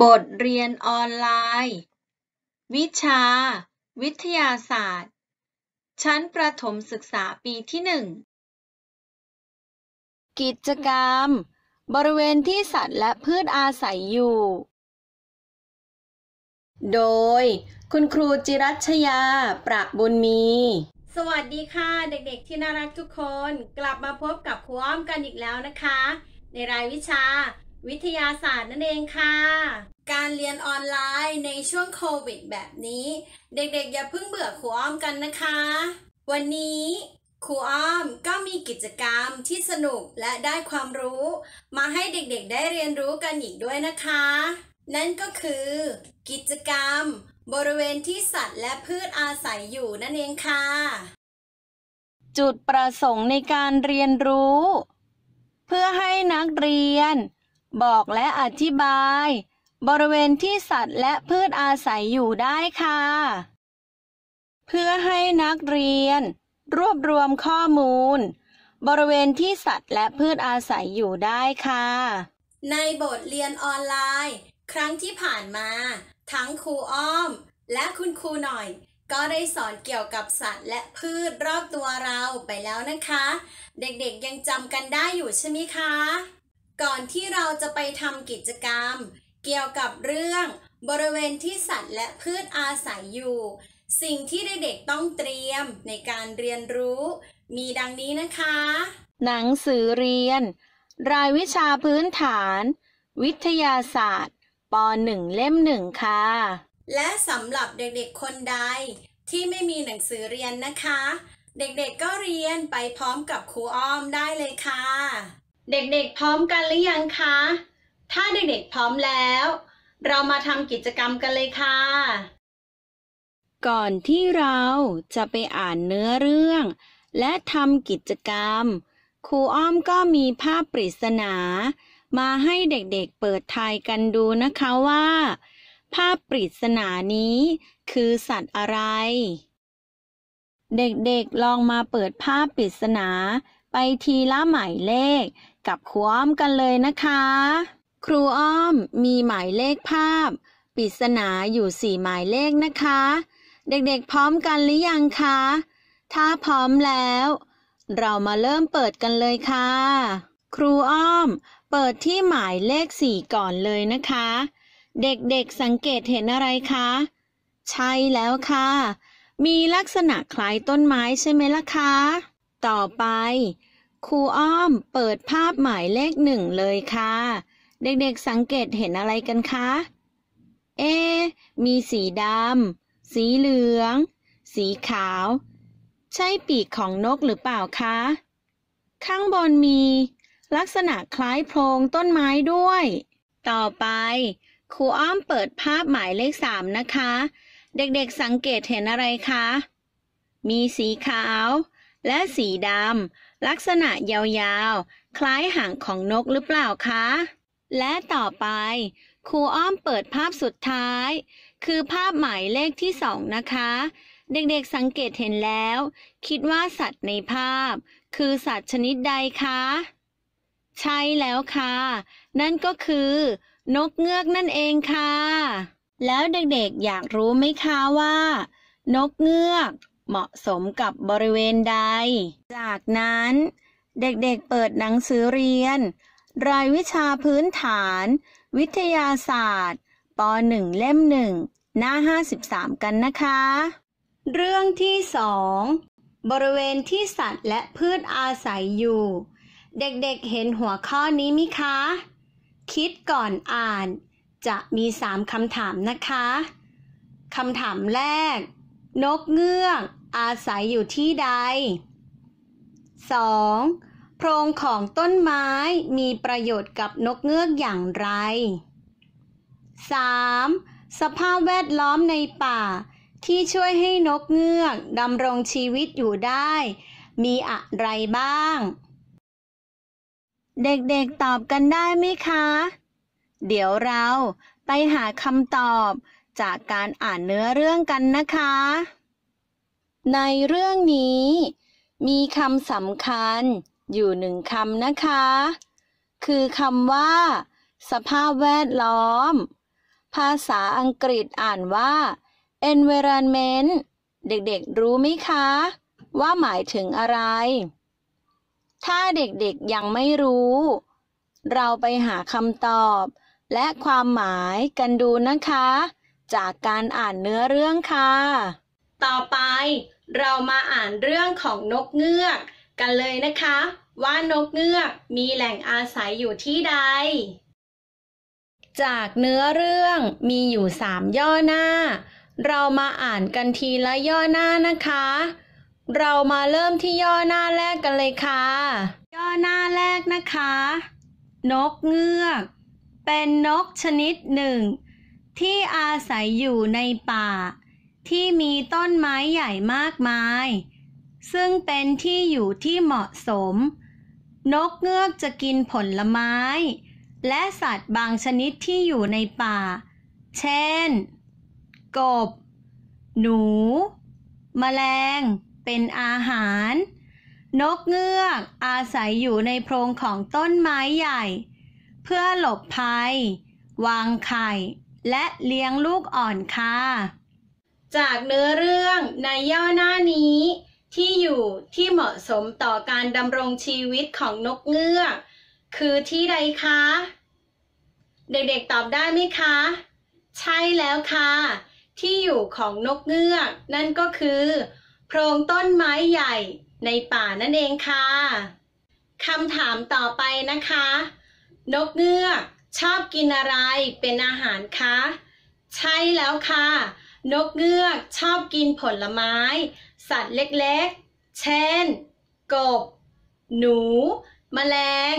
บทเรียนออนไลน์ วิชา วิทยาศาสตร์ ชั้นประถมศึกษาปีที่หนึ่ง กิจกรรม บริเวณที่สัตว์และพืชอาศัยอยู่ โดยคุณครูจิรัชยา ปราบุญมี สวัสดีค่ะเด็กๆที่น่ารักทุกคนกลับมาพบกับครูอ้อมกันอีกแล้วนะคะ ในรายวิชาวิทยาศาสตร์นั่นเองค่ะ การเรียนออนไลน์ในช่วงโควิดแบบนี้ เด็กๆอย่าเพิ่งเบื่อครูอ้อมกันนะคะ วันนี้ครูอ้อมก็มีกิจกรรมที่สนุกและได้ความรู้ มาให้เด็กๆได้เรียนรู้กันอีกด้วยนะคะ นั่นก็คือ กิจกรรม บริเวณที่สัตว์และพืชอาศัยอยู่นั่นเองค่ะ จุดประสงค์ในการเรียนรู้ เพื่อให้นักเรียนบอกและอธิบาย บริเวณที่สัตว์และพืชอาศัยอยู่ได้ค่ะเพื่อให้นักเรียน รวบรวมข้อมูล บริเวณที่สัตว์และพืชอาศัยอยู่ได้ค่ะในบทเรียนออนไลน์ ครั้งที่ผ่านมา ทั้งครูอ้อมและคุณครูหน่อย ก็ได้สอนเกี่ยวกับสัตว์และพืชรอบตัวเราไปแล้วนะคะ เด็กๆยังจำกันได้อยู่ใช่ไหมคะก่อนที่เราจะไปทำกิจกรรม เกี่ยวกับเรื่องบริเวณที่สัตว์และพืชอาศัยอยู่ สิ่งที่เด็กๆต้องเตรียมในการเรียนรู้ มีดังนี้นะคะ หนังสือเรียน รายวิชาพื้นฐาน วิทยาศาสตร์ป .1 เล่มหนึ่งค่ะ และสำหรับเด็กๆคนใดที่ไม่มีหนังสือเรียนนะคะ เด็กๆก็เรียนไปพร้อมกับครูอ้อมได้เลยค่ะเด็กๆ พร้อมกันหรือยังคะ ถ้าเด็กๆ พร้อมแล้ว เรามาทำกิจกรรมกันเลยค่ะ ก่อนที่เราจะไปอ่านเนื้อเรื่อง และทำกิจกรรมครูอ้อมก็มีภาพปริศนา มาให้เด็กๆเปิดทายกันดูนะคะว่า ภาพปริศนานี้คือสัตว์อะไร เด็กๆลองมาเปิดภาพปริศนาไปทีละหมายเลขกับครูอ้อมกันเลยนะคะ ครูอ้อมมีหมายเลขภาพปริศนาอยู่สี่หมายเลขนะคะ เด็กๆพร้อมกันหรือยังคะ ถ้าพร้อมแล้ว เรามาเริ่มเปิดกันเลยค่ะ ครูอ้อม เปิดที่หมายเลขสี่ก่อนเลยนะคะ เด็กๆสังเกตเห็นอะไรคะ ใช่แล้วค่ะ มีลักษณะคล้ายต้นไม้ใช่ไหมล่ะคะ ต่อไปครูอ้อมเปิดภาพหมายเลขหนึ่งเลยค่ะ เด็กๆสังเกตเห็นอะไรกันคะ เอมีสีดำสีเหลือง สีขาว ใช่ปีกของนกหรือเปล่าคะ ข้างบนมี ลักษณะคล้ายโพรงต้นไม้ด้วย ต่อไปครูอ้อมเปิดภาพหมายเลขสามนะคะ เด็กๆสังเกตเห็นอะไรคะ มีสีขาวและสีดำลักษณะยาวๆ คล้ายหางของนกหรือเปล่าคะ และต่อไปครูอ้อมเปิดภาพสุดท้าย คือภาพหมายเลขที่สองนะคะ เด็กๆสังเกตเห็นแล้ว คิดว่าสัตว์ในภาพคือสัตว์ชนิดใดคะ ใช่แล้วคะ่ะนั่นก็คือนกเงือกนั่นเองคะ่ะ แล้วเด็กๆอยากรู้ไหมคะว่านกเงือกเหมาะสมกับบริเวณใด จากนั้น เด็กๆเปิดหนังสือเรียน รายวิชาพื้นฐาน วิทยาศาสตร์ป .1 เล่ม1หน้า 53 กันนะคะ เรื่องที่ 2 บริเวณที่สัตว์และพืชอาศัยอยู่ เด็กๆเเห็นหัวข้อนี้มิคะ คิดก่อนอ่านจะมี 3คำถามนะคะคำถามแรก นกเงือกอาศัยอยู่ที่ใด 2. โพรงของต้นไม้มีประโยชน์กับนกเงือกอย่างไร 3. สภาพแวดล้อมในป่าที่ช่วยให้นกเงือกดำรงชีวิตอยู่ได้ มีอะไรบ้าง เด็กๆตอบกันได้ไหมคะ เดี๋ยวเราไปหาคำตอบจากการอ่านเนื้อเรื่องกันนะคะในเรื่องนี้ มีคำสำคัญอยู่หนึ่งคำนะคะ คือคำว่า สภาพแวดล้อม ภาษาอังกฤษอ่านว่า environment เด็กๆรู้ไหมคะ ว่าหมายถึงอะไร ถ้าเด็กๆยังไม่รู้ เราไปหาคำตอบและความหมายกันดูนะคะ จากการอ่านเนื้อเรื่องค่ะต่อไปเรามาอ่านเรื่องของนกเงือก กันเลยนะคะ ว่านกเงือกมีแหล่งอาศัยอยู่ที่ใด จากเนื้อเรื่องมีอยู่สามย่อหน้า เรามาอ่านกันทีละย่อหน้านะคะ เรามาเริ่มที่ย่อหน้าแรกกันเลยค่ะ ย่อหน้าแรกนะคะ นกเงือก เป็นนกชนิดหนึ่ง ที่อาศัยอยู่ในป่าที่มีต้นไม้ใหญ่มากมาย ซึ่งเป็นที่อยู่ที่เหมาะสม นกเงือกจะกินผลไม้ และสัตว์บางชนิดที่อยู่ในป่า เช่น กบ หนูแมลงเป็นอาหาร นกเงือกอาศัยอยู่ในโพรงของต้นไม้ใหญ่ เพื่อหลบภัย วางไข่ และเลี้ยงลูกอ่อนค่ะจากเนื้อเรื่องในย่อหน้านี้ ที่อยู่ที่เหมาะสมต่อการดำรงชีวิตของนกเงือกคือที่ใดคะ เด็กๆตอบได้ไหมคะใช่แล้วค่ะ ที่อยู่ของนกเงือกนั่นก็คือโพรงต้นไม้ใหญ่ในป่านั่นเองค่ะคำถามต่อไปนะคะ นกเงือกชอบกินอะไรเป็นอาหารคะ ใช่แล้วค่ะนกเงือกชอบกินผลไม้ สัตว์เล็กๆ เช่น กบ หนู แมลง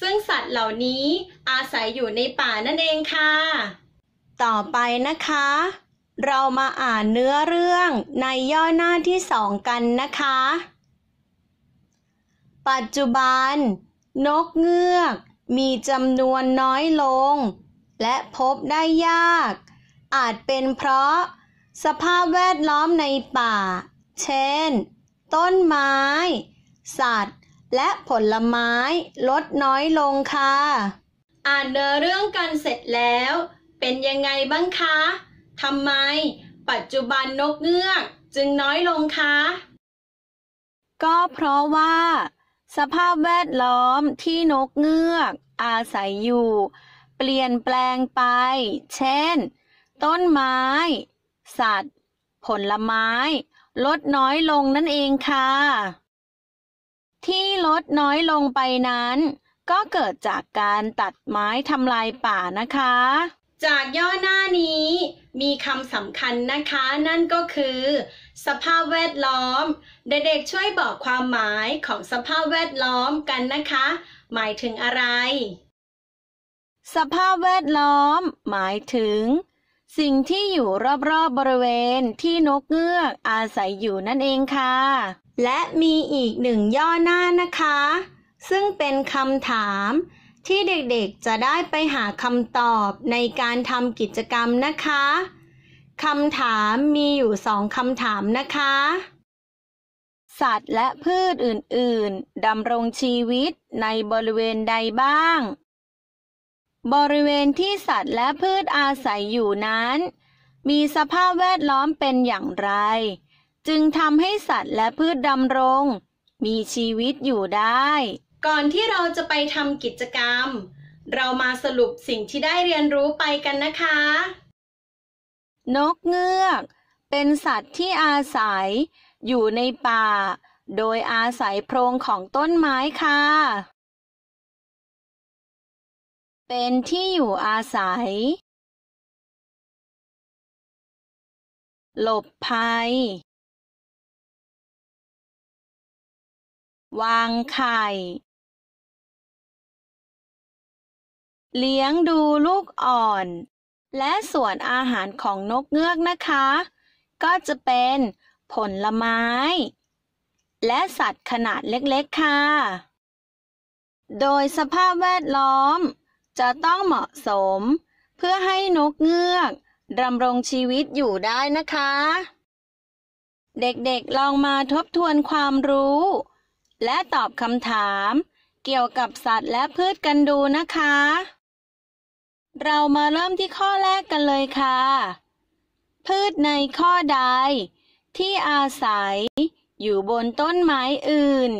ซึ่งสัตว์เหล่านี้อาศัยอยู่ในป่านั่นเองค่ะ ต่อไปนะคะ เรามาอ่านเนื้อเรื่องในย่อหน้าที่สองกันนะคะ ปัจจุบัน นกเงือกมีจำนวนน้อยลง และพบได้ยากอาจเป็นเพราะสภาพแวดล้อมในป่า เช่น ต้นไม้ สัตว์ และผลไม้ลดน้อยลงค่ะอ่านเนื้อเรื่องกันเสร็จแล้ว เป็นยังไงบ้างคะ ทำไม ปัจจุบันนกเงือกจึงน้อยลงคะ ก็เพราะว่า สภาพแวดล้อมที่นกเงือกอาศัยอยู่ เปลี่ยนแปลงไป เช่นต้นไม้ สัตว์ผลไม้ ลดน้อยลงนั่นเองค่ะ ที่ลดน้อยลงไปนั้นก็เกิดจากการตัดไม้ทำลายป่านะคะ จากย่อหน้านี้ มีคำสำคัญนะคะ นั่นก็คือ สภาพแวดล้อมเด็กๆช่วยบอกความหมายของสภาพแวดล้อมกันนะคะ หมายถึงอะไร สภาพแวดล้อมหมายถึงสิ่งที่อยู่รอบๆบบริเวณที่นกเงือกอาศัยอยู่นั่นเองค่ะ และมีอีกหนึ่งย่อหน้านะคะ ซึ่งเป็นคำถามที่เด็กๆจะได้ไปหาคำตอบในการทำกิจกรรมนะคะ คำถามมีอยู่สองคำถามนะคะ สัตว์และพืชอื่นๆดำรงชีวิตในบริเวณใดบ้างบริเวณที่สัตว์และพืชอาศัยอยู่นั้น มีสภาพแวดล้อมเป็นอย่างไร จึงทำให้สัตว์และพืชดำรง มีชีวิตอยู่ได้ ก่อนที่เราจะไปทำกิจกรรม เรามาสรุปสิ่งที่ได้เรียนรู้ไปกันนะคะ นกเงือก เป็นสัตว์ที่อาศัยอยู่ในป่า โดยอาศัยโพรงของต้นไม้ค่ะเป็นที่อยู่อาศัย หลบภัย วางไข่ เลี้ยงดูลูกอ่อน และส่วนอาหารของนกเงือกนะคะ ก็จะเป็นผลไม้ และสัตว์ขนาดเล็กๆค่ะ โดยสภาพแวดล้อมจะต้องเหมาะสม เพื่อให้นกเงือกดำรงชีวิตอยู่ได้นะคะ เด็กๆลองมาทบทวนความรู้ และตอบคำถาม เกี่ยวกับสัตว์และพืชกันดูนะคะ เรามาเริ่มที่ข้อแรกกันเลยค่ะ พืชในข้อใด ที่อาศัยอยู่บนต้นไม้อื่น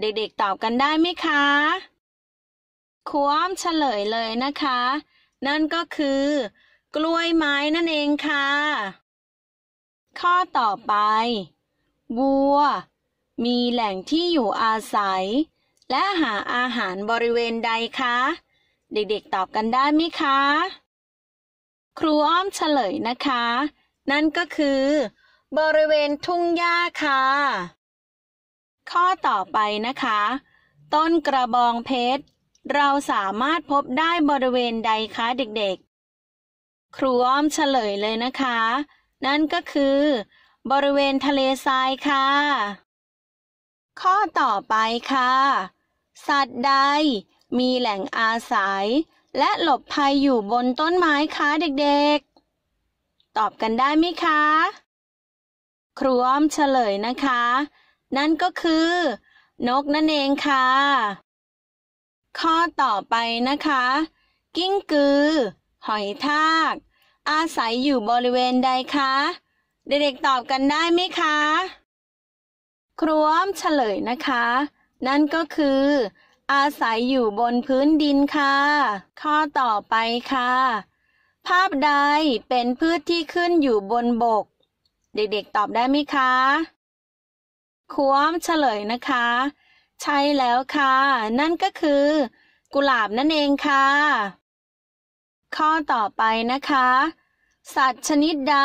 เด็กๆตอบกันได้ไหมคะครูอ้อมเฉลยเลยนะคะ นั่นก็คือ กล้วยไม้นั่นเองค่ะ ข้อต่อไป วัว มีแหล่งที่อยู่อาศัย และหาอาหารบริเวณใดคะเด็กๆ ตอบกันได้ไหมคะ ครูอ้อมเฉลยนะคะ นั่นก็คือ บริเวณทุ่งหญ้าค่ะ ข้อต่อไปนะคะ ต้นกระบองเพชรเราสามารถพบได้บริเวณใดคะเด็กๆ ครูอ้อมเฉลยเลยนะคะ นั่นก็คือ บริเวณทะเลทรายค่ะ ข้อต่อไปค่ะ สัตว์ใดมีแหล่งอาศัย และหลบภัยอยู่บนต้นไม้คะเด็กๆ ตอบกันได้ไหมคะ ครูอ้อมเฉลยนะคะ นั่นก็คือ นกนั่นเองค่ะข้อต่อไปนะคะ กิ้งกือ หอยทาก อาศัยอยู่บริเวณใดคะ เด็กๆตอบกันได้ไหมคะ ครวมเฉลยนะคะ นั่นก็คือ อาศัยอยู่บนพื้นดินค่ะ ข้อต่อไปค่ะ ภาพใด เป็นพืชที่ขึ้นอยู่บนบก เด็กๆตอบได้ไหมคะควมเฉลยนะคะใช่แล้วค่ะ นั่นก็คือ กุหลาบนั่นเองค่ะ ข้อต่อไปนะคะ สัตว์ชนิดใด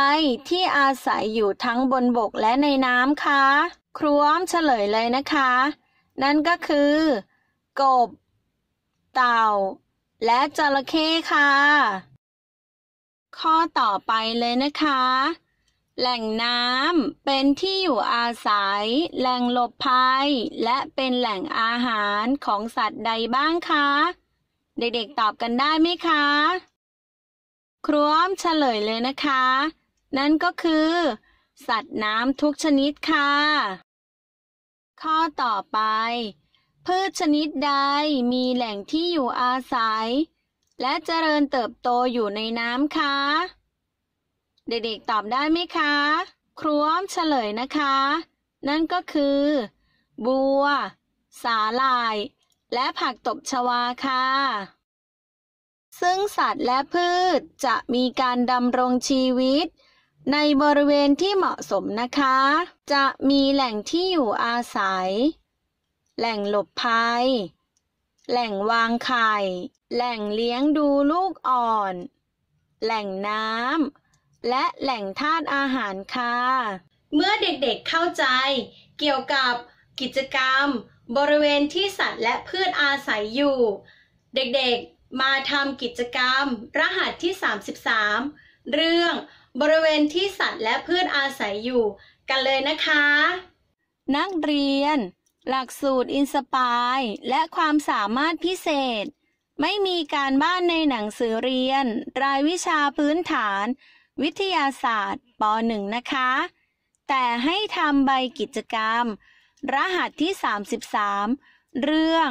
ที่อาศัยอยู่ทั้งบนบกและในน้ำคะ ครวมเฉลยเลยนะคะ นั่นก็คือ กบ เต่า และจระเข้ค่ะ ข้อต่อไปเลยนะคะแหล่งน้ำเป็นที่อยู่อาศัย แหล่งหลบภัยและเป็นแหล่งอาหารของสัตว์ใดบ้างคะเด็กๆตอบกันได้ไหมคะ ครวมเฉลยเลยนะคะ นั่นก็คือ สัตว์น้ำทุกชนิด ค่ะ ข้อต่อไป พืชชนิดใดมีแหล่งที่อยู่อาศัย และเจริญเติบโตอยู่ในน้ำคะเด็กๆ ตอบได้ไหมคะ ครูอ้อมเฉลยนะคะ นั่นก็คือ บัว สาหร่าย และผักตบชวาค่ะ ซึ่งสัตว์และพืชจะมีการดำรงชีวิต ในบริเวณที่เหมาะสมนะคะ จะมีแหล่งที่อยู่อาศัย แหล่งหลบภัยแหล่งวางไข่ แหล่งเลี้ยงดูลูกอ่อน แหล่งน้ำและแหล่งธาตุอาหารค่ะ เมื่อเด็กๆเข้าใจเกี่ยวกับกิจกรรม บริเวณที่สัตว์และพืชอาศัยอยู่ เด็กๆมาทำกิจกรรม รหัสที่33เรื่อง บริเวณที่สัตว์และพืชอาศัยอยู่กันเลยนะคะ นักเรียน หลักสูตรอินสปายและความสามารถพิเศษ ไม่มีการบ้านในหนังสือเรียน รายวิชาพื้นฐานวิทยาศาสตร์ป .1 นะคะ แต่ให้ทำใบกิจกรรม รหัสที่ 33 เรื่อง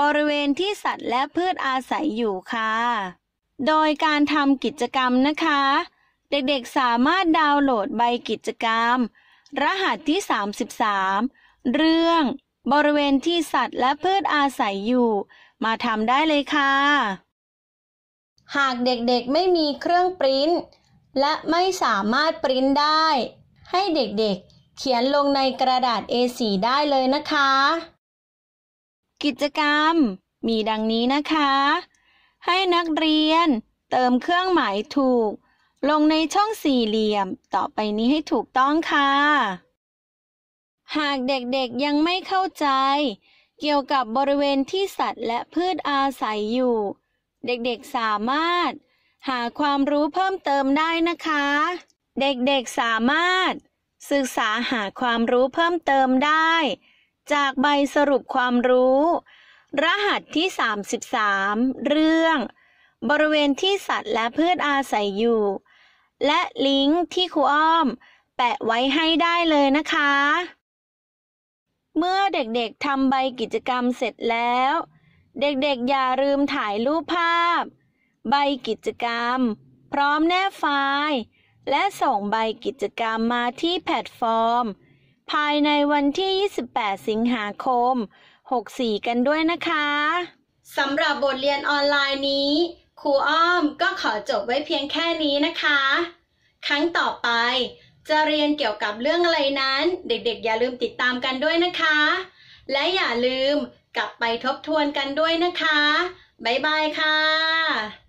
บริเวณที่สัตว์และพืชอาศัยอยู่ค่ะ โดยการทำกิจกรรมนะคะ เด็กๆสามารถดาวน์โหลดใบกิจกรรม รหัสที่ 33 เรื่อง บริเวณที่สัตว์และพืชอาศัยอยู่ มาทำได้เลยค่ะ หากเด็กๆไม่มีเครื่องปริ้นท์และไม่สามารถปริ้นได้ ให้เด็กๆ เขียนลงในกระดาษ A4 ได้เลยนะคะ กิจกรรมมีดังนี้นะคะ ให้นักเรียนเติมเครื่องหมายถูก ลงในช่องสี่เหลี่ยม ต่อไปนี้ให้ถูกต้องค่ะ หากเด็กๆ ยังไม่เข้าใจ เกี่ยวกับบริเวณที่สัตว์และพืชอาศัยอยู่ เด็กๆ สามารถหาความรู้เพิ่มเติมได้นะคะ เด็กๆสามารถศึกษาหาความรู้เพิ่มเติมได้ จากใบสรุปความรู้ รหัสที่ 33 เรื่อง บริเวณที่สัตว์และพืชอาศัยอยู่ และลิงก์ที่ครูอ้อม แปะไว้ให้ได้เลยนะคะ เมื่อเด็กๆทำใบกิจกรรมเสร็จแล้ว เด็กๆอย่าลืมถ่ายรูปภาพใบกิจกรรม พร้อมแนบไฟล์ และส่งใบกิจกรรมมาที่แพลตฟอร์ม ภายในวันที่ 28 สิงหาคม 64 กันด้วยนะคะสำหรับบทเรียนออนไลน์นี้ครูอ้อมก็ขอจบไว้เพียงแค่นี้นะคะ ครั้งต่อไปจะเรียนเกี่ยวกับเรื่องอะไรนั้น เด็กๆอย่าลืมติดตามกันด้วยนะคะ และอย่าลืมกลับไปทบทวนกันด้วยนะคะ บ๊ายบายค่ะ